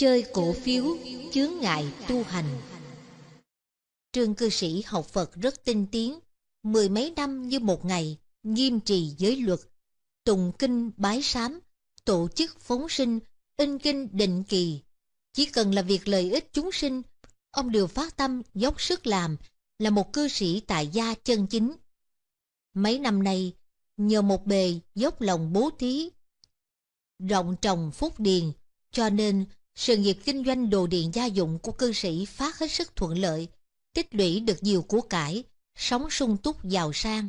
Chơi cổ phiếu chướng ngại tu hành Trương cư sĩ học Phật rất tinh tiến Mười mấy năm như một ngày Nghiêm trì giới luật tụng kinh bái sám Tổ chức phóng sinh In kinh định kỳ Chỉ cần là việc lợi ích chúng sinh Ông đều phát tâm dốc sức làm Là một cư sĩ tại gia chân chính Mấy năm nay Nhờ một bề dốc lòng bố thí Rộng trồng phúc điền Cho nên sự nghiệp kinh doanh đồ điện gia dụng của cư sĩ phát hết sức thuận lợi, tích lũy được nhiều của cải, sống sung túc giàu sang.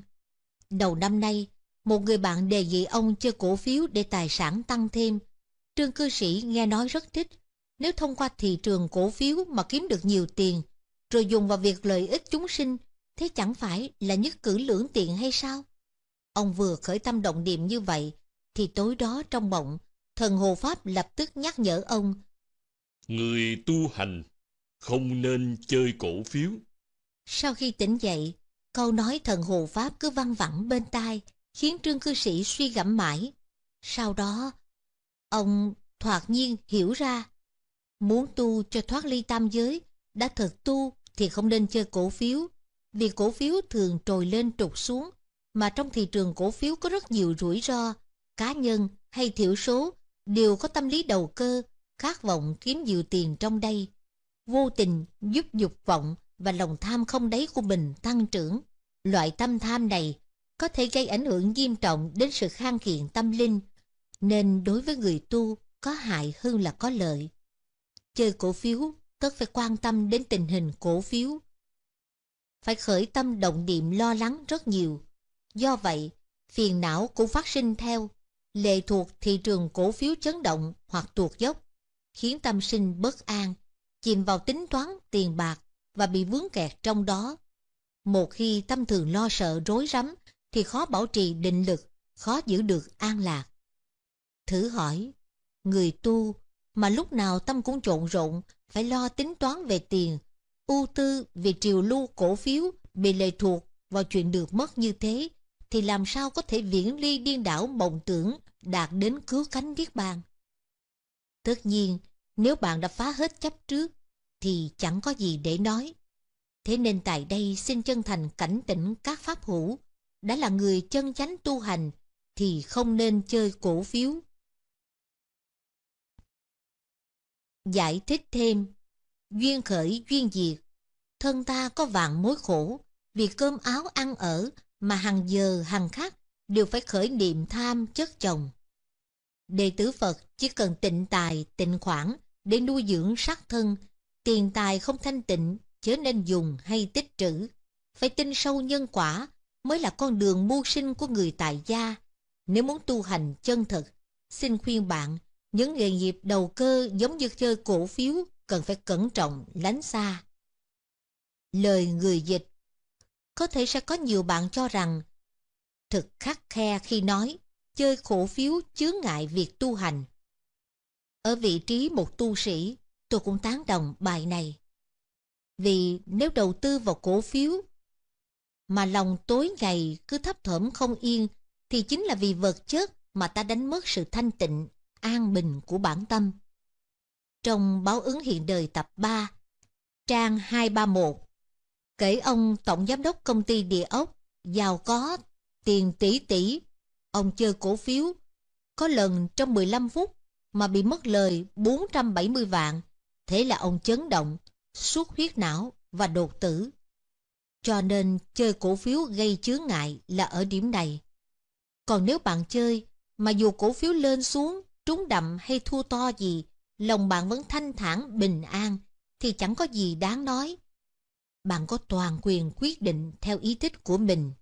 Đầu năm nay, một người bạn đề nghị ông chơi cổ phiếu để tài sản tăng thêm. Trương cư sĩ nghe nói rất thích, nếu thông qua thị trường cổ phiếu mà kiếm được nhiều tiền, rồi dùng vào việc lợi ích chúng sinh, thế chẳng phải là nhất cử lưỡng tiện hay sao? Ông vừa khởi tâm động niệm như vậy, thì tối đó trong mộng, thần Hồ Pháp lập tức nhắc nhở ông Người tu hành không nên chơi cổ phiếu. Sau khi tỉnh dậy, câu nói thần hồ pháp cứ văng vẳng bên tai, khiến trương cư sĩ suy gẫm mãi. Sau đó, ông thoạt nhiên hiểu ra, muốn tu cho thoát ly tam giới, đã thật tu thì không nên chơi cổ phiếu, vì cổ phiếu thường trồi lên trục xuống, mà trong thị trường cổ phiếu có rất nhiều rủi ro, cá nhân hay thiểu số đều có tâm lý đầu cơ, khát vọng kiếm nhiều tiền trong đây, vô tình giúp dục vọng và lòng tham không đáy của mình tăng trưởng. Loại tâm tham này có thể gây ảnh hưởng nghiêm trọng đến sự khang kiện tâm linh, nên đối với người tu có hại hơn là có lợi. Chơi cổ phiếu, tất phải quan tâm đến tình hình cổ phiếu. Phải khởi tâm động niệm lo lắng rất nhiều. Do vậy, phiền não cũng phát sinh theo, lệ thuộc thị trường cổ phiếu chấn động hoặc tuột dốc khiến tâm sinh bất an, chìm vào tính toán tiền bạc và bị vướng kẹt trong đó. Một khi tâm thường lo sợ rối rắm thì khó bảo trì định lực, khó giữ được an lạc. Thử hỏi, người tu mà lúc nào tâm cũng trộn rộn, phải lo tính toán về tiền, ưu tư về triều lưu cổ phiếu bị lệ thuộc vào chuyện được mất như thế, thì làm sao có thể viễn ly điên đảo mộng tưởng đạt đến cứu cánh Niết Bàn? Tất nhiên, nếu bạn đã phá hết chấp trước, thì chẳng có gì để nói. Thế nên tại đây xin chân thành cảnh tỉnh các pháp hữu, đã là người chân chánh tu hành, thì không nên chơi cổ phiếu. Giải thích thêm, duyên khởi duyên diệt, thân ta có vạn mối khổ, vì cơm áo ăn ở mà hàng giờ hàng khắc đều phải khởi niệm tham chất chồng. Đệ tử Phật chỉ cần tịnh tài, tịnh khoản để nuôi dưỡng sát thân, tiền tài không thanh tịnh, chớ nên dùng hay tích trữ. Phải tin sâu nhân quả mới là con đường mưu sinh của người tại gia. Nếu muốn tu hành chân thực, xin khuyên bạn, những nghề nghiệp đầu cơ giống như chơi cổ phiếu cần phải cẩn trọng, lánh xa. Lời người dịch Có thể sẽ có nhiều bạn cho rằng thực khắc khe khi nói chơi khổ phiếu chướng ngại việc tu hành. Ở vị trí một tu sĩ, tôi cũng tán đồng bài này. Vì nếu đầu tư vào cổ phiếu mà lòng tối ngày cứ thấp thỏm không yên thì chính là vì vật chất mà ta đánh mất sự thanh tịnh, an bình của bản tâm. Trong báo ứng hiện đời tập 3, trang 231, kể ông tổng giám đốc công ty địa ốc, giàu có, tiền tỷ tỷ Ông chơi cổ phiếu, có lần trong 15 phút mà bị mất lời 470 vạn, thế là ông chấn động, suốt huyết não và đột tử. Cho nên chơi cổ phiếu gây chướng ngại là ở điểm này. Còn nếu bạn chơi mà dù cổ phiếu lên xuống, trúng đậm hay thua to gì, lòng bạn vẫn thanh thản, bình an, thì chẳng có gì đáng nói. Bạn có toàn quyền quyết định theo ý thích của mình.